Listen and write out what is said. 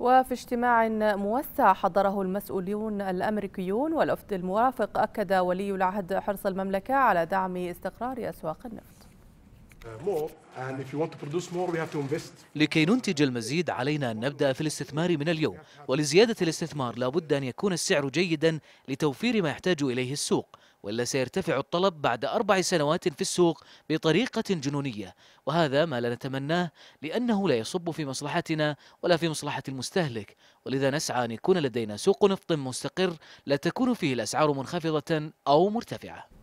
وفي اجتماع موسع حضره المسؤولون الأمريكيون والوفد المرافق أكد ولي العهد حرص المملكة على دعم استقرار أسواق النفط لكي ننتج المزيد علينا أن نبدأ في الاستثمار من اليوم ولزيادة الاستثمار لابد أن يكون السعر جيدا لتوفير ما يحتاج إليه السوق ولا سيرتفع الطلب بعد أربع سنوات في السوق بطريقة جنونية وهذا ما لا نتمناه لأنه لا يصب في مصلحتنا ولا في مصلحة المستهلك ولذا نسعى أن يكون لدينا سوق نفط مستقر لا تكون فيه الأسعار منخفضة أو مرتفعة